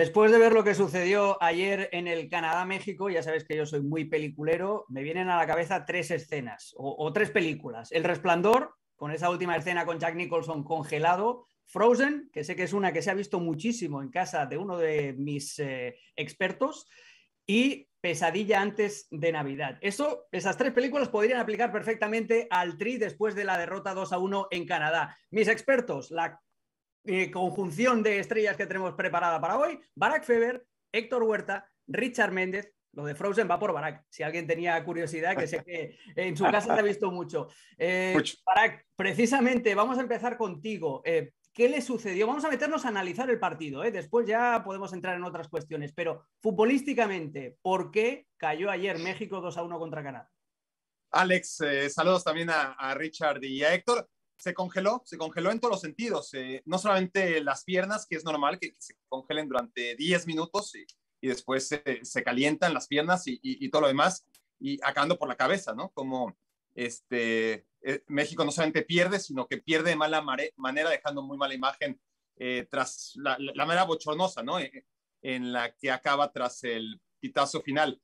Después de ver lo que sucedió ayer en el Canadá-México, ya sabes que yo soy muy peliculero, me vienen a la cabeza tres escenas o, tres películas. El Resplandor, con esa última escena con Jack Nicholson congelado. Frozen, que sé que es una que se ha visto muchísimo en casa de uno de mis eh, expertos. Y Pesadilla antes de Navidad. Eso, esas tres películas podrían aplicar perfectamente al Tri después de la derrota 2 a 1 en Canadá. Mis expertos, la eh, conjunción de estrellas que tenemos preparada para hoy, Barack Feber, Héctor Huerta, Richard Méndez, lo de Frozen va por Barack. Si alguien tenía curiosidad, que sé que en su casa te ha visto mucho. Eh, pues- precisamente vamos a empezar contigo. Eh, ¿Qué le sucedió? Vamos a meternos a analizar el partido. Después ya podemos entrar en otras cuestiones. Pero futbolísticamente, ¿por qué cayó ayer México 2 a 1 contra Canadá? Alex, saludos también a, a Richard y a Héctor se congeló, se congeló en todos los sentidos, eh, no solamente las piernas, que es normal que, se congelen durante 10 minutos y, después se, calientan las piernas y, todo lo demás, y acabando por la cabeza, ¿no? Como este, eh, México no solamente pierde, sino que pierde de mala manera, dejando muy mala imagen eh, tras la, la, manera bochornosa, ¿no? en la que acaba tras el pitazo final.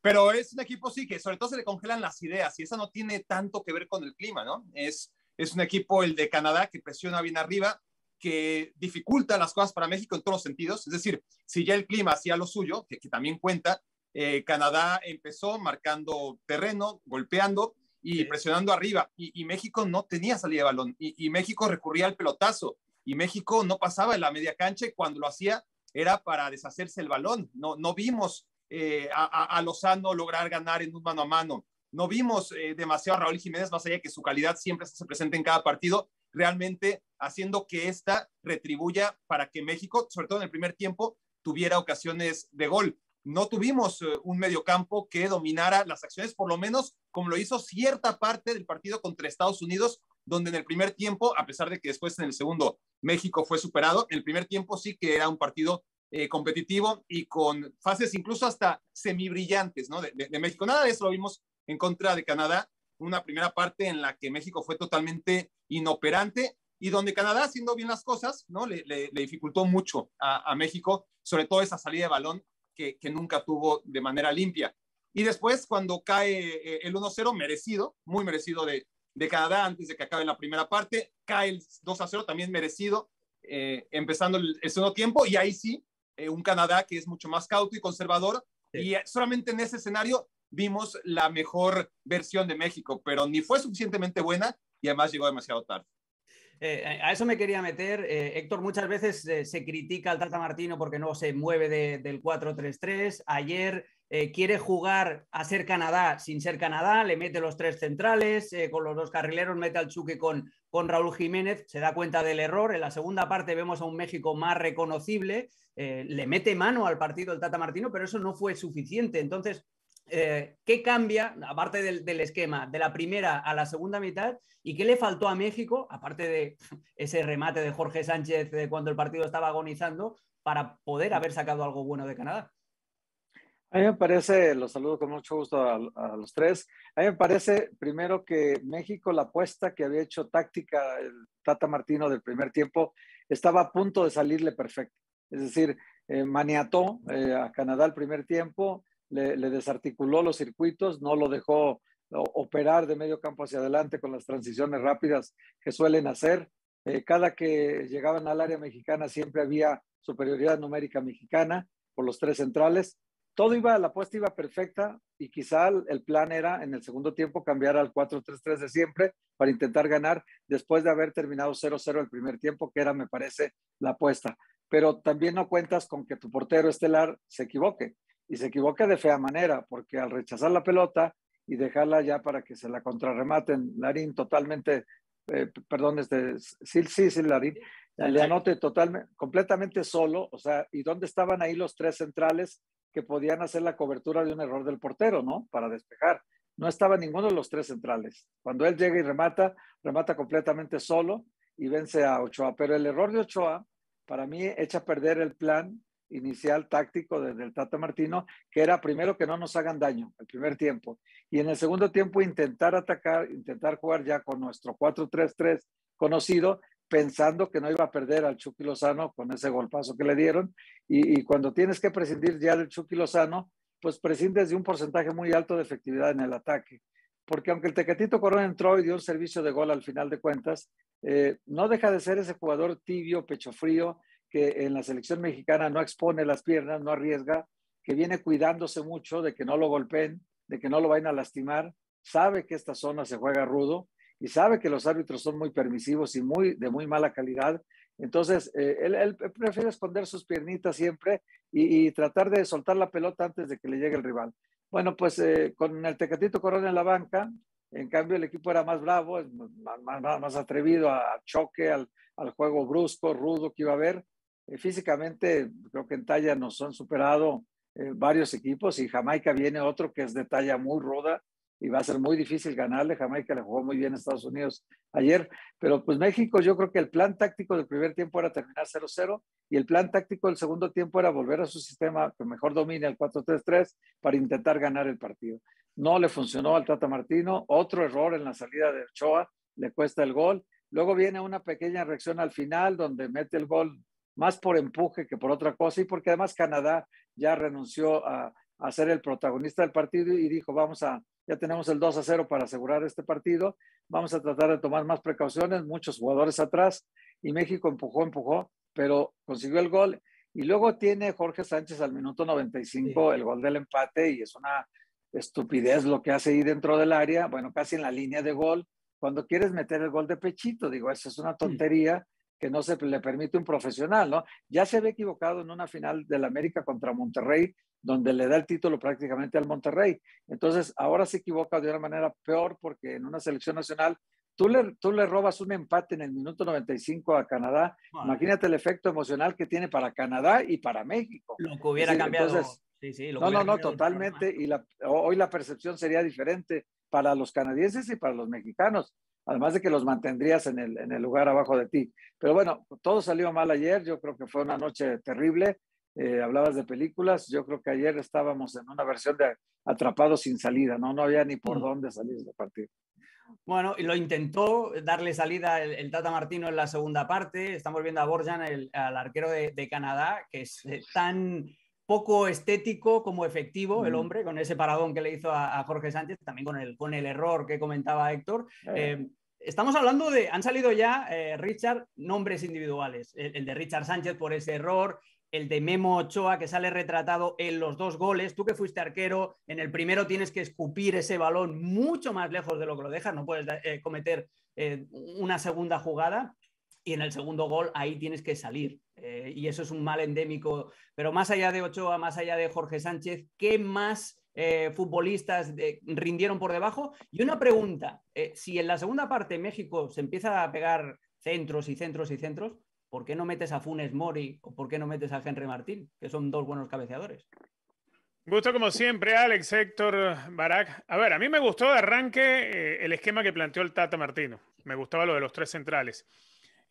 Pero es un equipo, sí, que sobre todo se le congelan las ideas y esa no tiene tanto que ver con el clima, ¿no? Es es un equipo, el de Canadá, que presiona bien arriba, que dificulta las cosas para México en todos los sentidos. Es decir, si ya el clima hacía lo suyo, que, también cuenta, eh, Canadá empezó marcando terreno, golpeando y presionando arriba. Y, México no tenía salida de balón. Y, México recurría al pelotazo. Y México no pasaba en la media cancha y cuando lo hacía era para deshacerse el balón. No, no vimos eh, a Lozano lograr ganar en un mano a mano. No vimos eh, demasiado a Raúl Jiménez, más allá de que su calidad siempre se presenta en cada partido, realmente haciendo que esta retribuya para que México, sobre todo en el primer tiempo, tuviera ocasiones de gol. No tuvimos eh, un mediocampo que dominara las acciones, por lo menos como lo hizo cierta parte del partido contra Estados Unidos, donde en el primer tiempo, a pesar de que después en el segundo México fue superado, en el primer tiempo sí que era un partido eh, competitivo y con fases incluso hasta semibrillantes ¿no? de México. Nada de eso lo vimos en contra de Canadá, una primera parte en la que México fue totalmente inoperante y donde Canadá, haciendo bien las cosas, ¿no? le, dificultó mucho a, México, sobre todo esa salida de balón que, nunca tuvo de manera limpia. Y después, cuando cae eh, el 1-0, merecido, muy merecido de, de, Canadá antes de que acabe la primera parte, cae el 2-0, también merecido, eh, empezando el, segundo tiempo, y ahí sí, eh, un Canadá que es mucho más cauto y conservador. Y solamente en ese escenario vimos la mejor versión de México, pero ni fue suficientemente buena y además llegó demasiado tarde. Eh, eh, a eso me quería meter. Eh, Héctor, muchas veces se critica al Tata Martino porque no se mueve del 4-3-3. Ayer quiere jugar a ser Canadá sin ser Canadá, le mete los tres centrales, con los dos carrileros mete al Chuque con, con Raúl Jiménez, se da cuenta del error. En la segunda parte vemos a un México más reconocible, le mete mano al partido del Tata Martino, pero eso no fue suficiente. Entonces, eh, ¿qué cambia, aparte del, esquema, de la primera a la segunda mitad? ¿Y qué le faltó a México, aparte de ese remate de Jorge Sánchez cuando el partido estaba agonizando, para poder haber sacado algo bueno de Canadá? A mí me parece, los saludo con mucho gusto a, los tres. A mí me parece, primero, que México, la apuesta que había hecho táctica el Tata Martino del primer tiempo, estaba a punto de salirle perfecto. Es decir, eh, maniató eh, a Canadá el primer tiempo, le, desarticuló los circuitos, no lo dejó operar de medio campo hacia adelante con las transiciones rápidas que suelen hacer. Eh, cada que llegaban al área mexicana siempre había superioridad numérica mexicana por los tres centrales. Todo iba, la apuesta iba perfecta y quizá el plan era en el segundo tiempo cambiar al 4-3-3 de siempre para intentar ganar después de haber terminado 0-0 el primer tiempo, que era, me parece, la apuesta. Pero también no cuentas con que tu portero estelar se equivoque y se equivoca de fea manera, porque al rechazar la pelota y dejarla ya para que se la contrarrematen, Larín totalmente, eh, perdón, este, sí, sí, Larín, le anote totalmente, completamente solo, o sea, ¿y dónde estaban ahí los tres centrales que podían hacer la cobertura de un error del portero, ¿no? Para despejar. No estaba ninguno de los tres centrales. Cuando él llega y remata, remata completamente solo y vence a Ochoa. Pero el error de Ochoa, para mí, echa a perder el plan inicial táctico desde el Tata Martino, que era primero que no nos hagan daño el primer tiempo. Y en el segundo tiempo intentar atacar, intentar jugar ya con nuestro 4-3-3 conocido, pensando que no iba a perder al Chucky Lozano con ese golpazo que le dieron. Y, cuando tienes que prescindir ya del Chucky Lozano, pues prescindes de un porcentaje muy alto de efectividad en el ataque. Porque aunque el Tecatito Corona entró y dio un servicio de gol al final de cuentas, eh, no deja de ser ese jugador tibio, pecho frío, que en la selección mexicana no expone las piernas, no arriesga, que viene cuidándose mucho de que no lo golpeen, de que no lo vayan a lastimar, sabe que esta zona se juega rudo y sabe que los árbitros son muy permisivos y muy de muy mala calidad. Entonces, eh, él, prefiere esconder sus piernitas siempre y, tratar de soltar la pelota antes de que le llegue el rival. Bueno, pues eh, con el Tecatito Corona en la banca, en cambio el equipo era más bravo, más, más, atrevido a choque, al, al juego brusco, rudo que iba a haber eh, físicamente, creo que en talla nos han superado eh, varios equipos y Jamaica viene otro que es de talla muy ruda y va a ser muy difícil ganarle. Jamaica le jugó muy bien a Estados Unidos ayer, pero pues México yo creo que el plan táctico del primer tiempo era terminar 0-0 y el plan táctico del segundo tiempo era volver a su sistema que mejor domina el 4-3-3 para intentar ganar el partido. No le funcionó al Tata Martino, otro error en la salida de Ochoa, le cuesta el gol. Luego viene una pequeña reacción al final donde mete el gol más por empuje que por otra cosa, y porque además Canadá ya renunció a, ser el protagonista del partido y dijo, vamos a, ya tenemos el 2 a 0 para asegurar este partido, vamos a tratar de tomar más precauciones, muchos jugadores atrás, y México empujó, empujó, pero consiguió el gol. Y luego tiene Jorge Sánchez al minuto 95 el gol del empate y es una estupidez lo que hace ahí dentro del área, bueno, casi en la línea de gol, cuando quieres meter el gol de pechito, digo, eso es una tontería que no se le permite un profesional, ¿no? Ya se ve equivocado en una final del América contra Monterrey, donde le da el título prácticamente al Monterrey. Entonces, ahora se equivoca de una manera peor porque en una selección nacional tú le, tú le robas un empate en el minuto 95 a Canadá. Imagínate el efecto emocional que tiene para Canadá y para México. Lo que hubiera cambiado. no, no, no, totalmente. Y hoy la percepción sería diferente para los canadienses y para los mexicanos además de que los mantendrías en el, en el lugar abajo de ti. Pero bueno, todo salió mal ayer, yo creo que fue una noche terrible. Eh, hablabas de películas, yo creo que ayer estábamos en una versión de atrapados sin salida, ¿no? No había ni por mm. dónde salir de partido. Bueno, y lo intentó darle salida el, Tata Martino en la segunda parte. Estamos viendo a Borjan, el, al arquero de, Canadá, que es eh, tan poco estético como efectivo el mm. hombre, con ese paradón que le hizo a, Jorge Sánchez, también con el, con el error que comentaba Héctor. Eh. Estamos hablando de, han salido ya, eh, Richard, nombres individuales. El, de Richard Sánchez por ese error, el de Memo Ochoa que sale retratado en los dos goles. Tú que fuiste arquero, en el primero tienes que escupir ese balón mucho más lejos de lo que lo dejas, no puedes eh, cometer eh, una segunda jugada. Y en el segundo gol ahí tienes que salir. y eso es un mal endémico. Pero más allá de Ochoa, más allá de Jorge Sánchez, ¿qué más eh, futbolistas rindieron por debajo. Y una pregunta, eh, si en la segunda parte México se empieza a pegar centros y centros y centros, ¿por qué no metes a Funes Mori o por qué no metes a Henry Martín, que son dos buenos cabeceadores? Gusto como siempre, Alex, Héctor, Barak. A ver, a mí me gustó de arranque eh, el esquema que planteó el Tata Martino. Me gustaba lo de los tres centrales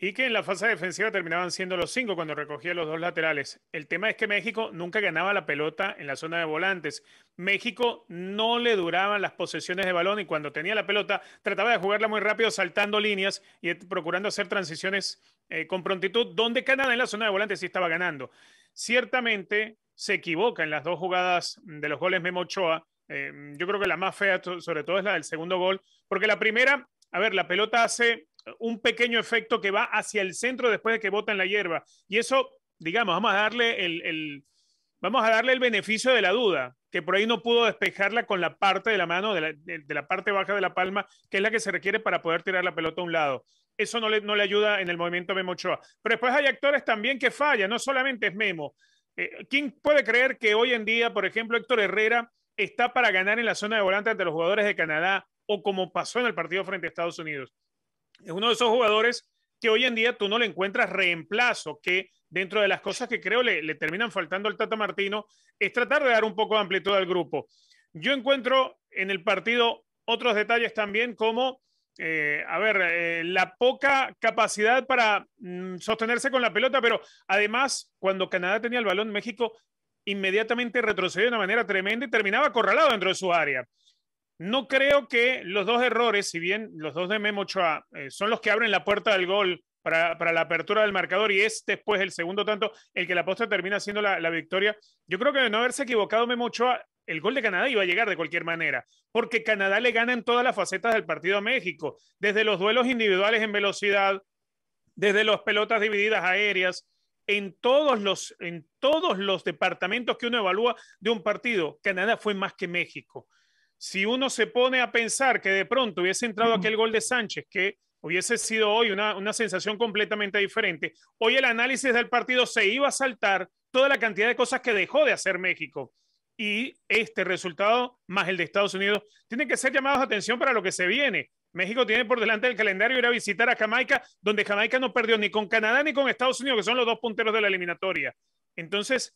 y que en la fase defensiva terminaban siendo los cinco cuando recogía los dos laterales. El tema es que México nunca ganaba la pelota en la zona de volantes. México no le duraban las posesiones de balón y cuando tenía la pelota trataba de jugarla muy rápido saltando líneas y procurando hacer transiciones eh, con prontitud, donde Canadá en la zona de volantes sí estaba ganando. Ciertamente se equivoca en las dos jugadas de los goles Memo Ochoa. Eh, yo creo que la más fea, sobre todo, es la del segundo gol, porque la primera, a ver, la pelota hace un pequeño efecto que va hacia el centro después de que en la hierba. Y eso, digamos, vamos a darle el, vamos a darle el beneficio de la duda, que por ahí no pudo despejarla con la parte de la mano, de la, parte baja de la palma, que es la que se requiere para poder tirar la pelota a un lado. Eso no le, ayuda en el movimiento Memo Ochoa. Pero después hay actores también que fallan, no solamente es Memo. Eh, ¿Quién puede creer que hoy en día, por ejemplo, Héctor Herrera está para ganar en la zona de volante ante los jugadores de Canadá o como pasó en el partido frente a Estados Unidos? es uno de esos jugadores que hoy en día tú no le encuentras reemplazo, que dentro de las cosas que creo le, le terminan faltando al Tata Martino, es tratar de dar un poco de amplitud al grupo. Yo encuentro en el partido otros detalles también como, eh, a ver, eh, la poca capacidad para mm, sostenerse con la pelota, pero además cuando Canadá tenía el balón, México inmediatamente retrocedió de una manera tremenda y terminaba acorralado dentro de su área. No creo que los dos errores, si bien los dos de Memo Ochoa eh, son los que abren la puerta del gol para, la apertura del marcador y es después el segundo tanto el que la posta termina siendo la, victoria, yo creo que de no haberse equivocado Memo Ochoa, el gol de Canadá iba a llegar de cualquier manera, porque Canadá le gana en todas las facetas del partido a México, desde los duelos individuales en velocidad, desde las pelotas divididas aéreas, en todos los, en todos los departamentos que uno evalúa de un partido, Canadá fue más que México si uno se pone a pensar que de pronto hubiese entrado aquel gol de Sánchez, que hubiese sido hoy una, sensación completamente diferente, hoy el análisis del partido se iba a saltar toda la cantidad de cosas que dejó de hacer México. Y este resultado, más el de Estados Unidos, tiene que ser llamado a atención para lo que se viene. México tiene por delante el calendario ir a visitar a Jamaica, donde Jamaica no perdió ni con Canadá ni con Estados Unidos, que son los dos punteros de la eliminatoria. Entonces,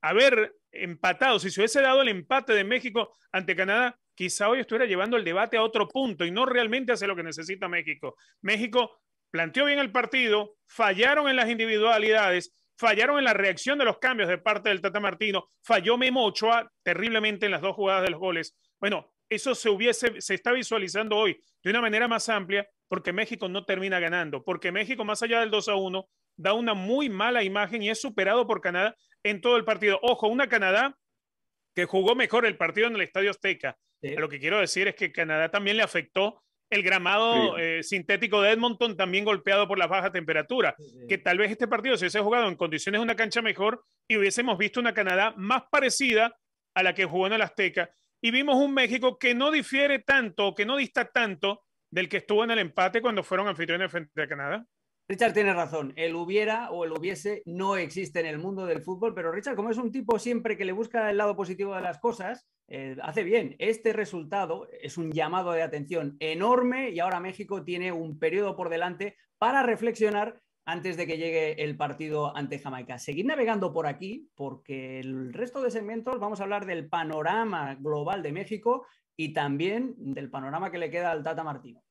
haber empatado, si se hubiese dado el empate de México ante Canadá, quizá hoy estuviera llevando el debate a otro punto y no realmente hace lo que necesita México. México planteó bien el partido, fallaron en las individualidades, fallaron en la reacción de los cambios de parte del Tata Martino, falló Memo Ochoa terriblemente en las dos jugadas de los goles. Bueno, eso se hubiese, se está visualizando hoy de una manera más amplia porque México no termina ganando, porque México más allá del 2 a 1 da una muy mala imagen y es superado por Canadá en todo el partido. Ojo, una Canadá que jugó mejor el partido en el Estadio Azteca. Lo que quiero decir es que Canadá también le afectó el gramado eh, sintético de Edmonton, también golpeado por la baja temperatura, que tal vez este partido se hubiese jugado en condiciones de una cancha mejor y hubiésemos visto una Canadá más parecida a la que jugó en el Azteca. Y vimos un México que no difiere tanto, que no dista tanto del que estuvo en el empate cuando fueron anfitriones frente a Canadá. Richard tiene razón, el hubiera o el hubiese no existe en el mundo del fútbol, pero Richard, como es un tipo siempre que le busca el lado positivo de las cosas, eh, hace bien. Este resultado es un llamado de atención enorme y ahora México tiene un periodo por delante para reflexionar antes de que llegue el partido ante Jamaica. Seguid navegando por aquí porque el resto de segmentos vamos a hablar del panorama global de México y también del panorama que le queda al Tata Martino.